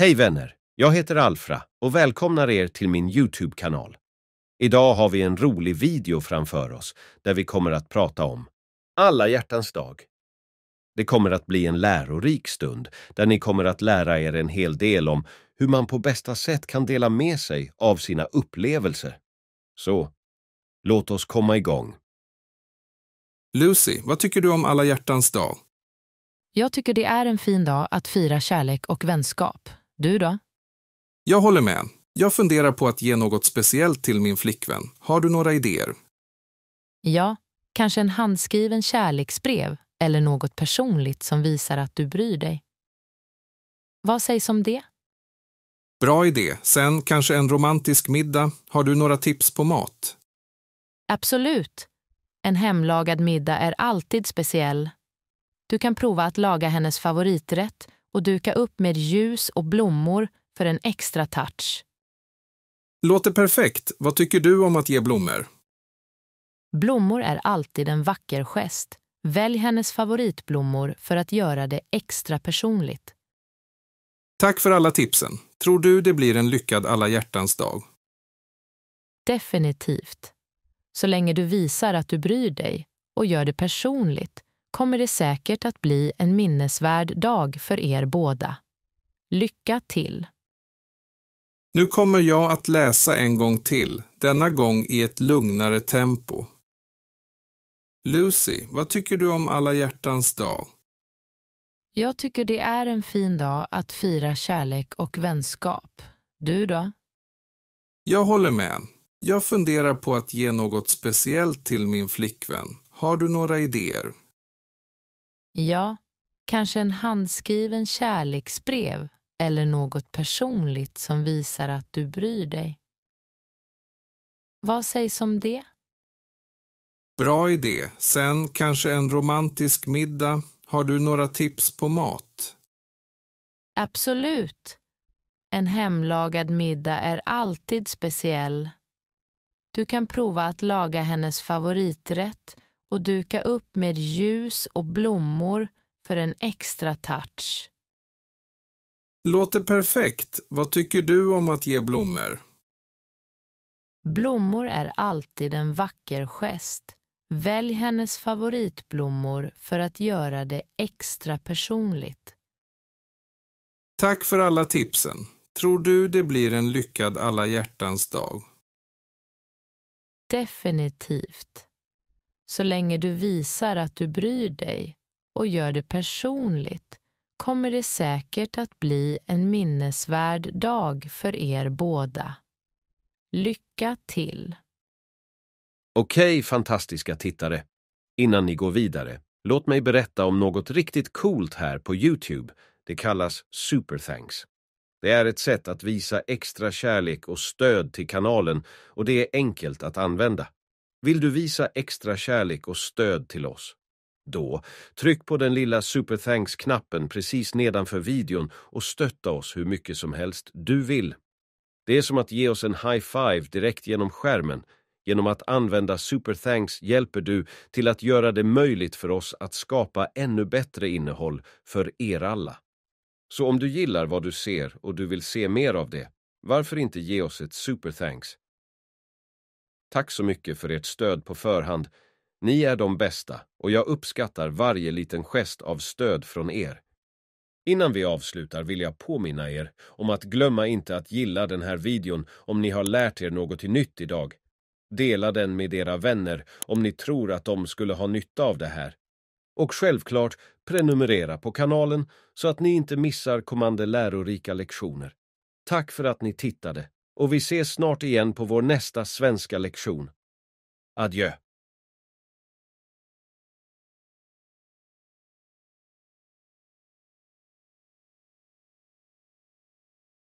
Hej vänner! Jag heter Alfra och välkomnar er till min Youtube-kanal. Idag har vi en rolig video framför oss där vi kommer att prata om Alla hjärtans dag. Det kommer att bli en lärorik stund där ni kommer att lära er en hel del om hur man på bästa sätt kan dela med sig av sina upplevelser. Så, låt oss komma igång. Lucy, vad tycker du om Alla hjärtans dag? Jag tycker det är en fin dag att fira kärlek och vänskap. Du då? Jag håller med. Jag funderar på att ge något speciellt till min flickvän. Har du några idéer? Ja, kanske en handskriven kärleksbrev eller något personligt som visar att du bryr dig. Vad sägs om det? Bra idé. Sen kanske en romantisk middag. Har du några tips på mat? Absolut. En hemlagad middag är alltid speciell. Du kan prova att laga hennes favoriträtt och duka upp med ljus och blommor för en extra touch. Låter perfekt. Vad tycker du om att ge blommor? Blommor är alltid en vacker gest. Välj hennes favoritblommor för att göra det extra personligt. Tack för alla tipsen. Tror du det blir en lyckad alla hjärtans dag? Definitivt. Så länge du visar att du bryr dig och gör det personligt kommer det säkert att bli en minnesvärd dag för er båda. Lycka till! Nu kommer jag att läsa en gång till, denna gång i ett lugnare tempo. Lucy, vad tycker du om alla hjärtans dag? Jag tycker det är en fin dag att fira kärlek och vänskap. Du då? Jag håller med. Jag funderar på att ge något speciellt till min flickvän. Har du några idéer? Ja, kanske en handskriven kärleksbrev eller något personligt som visar att du bryr dig. Vad sägs om det? Bra idé. Sen kanske en romantisk middag. Har du några tips på mat? Absolut. En hemlagad middag är alltid speciell. Du kan prova att laga hennes favoriträtt och duka upp med ljus och blommor för en extra touch. Låter perfekt. Vad tycker du om att ge blommor? Blommor är alltid en vacker gest. Välj hennes favoritblommor för att göra det extra personligt. Tack för alla tipsen. Tror du det blir en lyckad alla hjärtans dag? Definitivt. Så länge du visar att du bryr dig och gör det personligt kommer det säkert att bli en minnesvärd dag för er båda. Lycka till! Okej, okay, fantastiska tittare. Innan ni går vidare, låt mig berätta om något riktigt coolt här på Youtube. Det kallas Superthanks. Det är ett sätt att visa extra kärlek och stöd till kanalen och det är enkelt att använda. Vill du visa extra kärlek och stöd till oss? Då, tryck på den lilla Super thanks knappen precis nedanför videon och stötta oss hur mycket som helst du vill. Det är som att ge oss en high-five direkt genom skärmen. Genom att använda Super Thanks hjälper du till att göra det möjligt för oss att skapa ännu bättre innehåll för er alla. Så om du gillar vad du ser och du vill se mer av det, varför inte ge oss ett Super Thanks? Tack så mycket för ert stöd på förhand. Ni är de bästa och jag uppskattar varje liten gest av stöd från er. Innan vi avslutar vill jag påminna er om att glömma inte att gilla den här videon om ni har lärt er något nytt idag. Dela den med era vänner om ni tror att de skulle ha nytta av det här. Och självklart prenumerera på kanalen så att ni inte missar kommande lärorika lektioner. Tack för att ni tittade och vi ses snart igen på vår nästa svenska lektion. Adjö.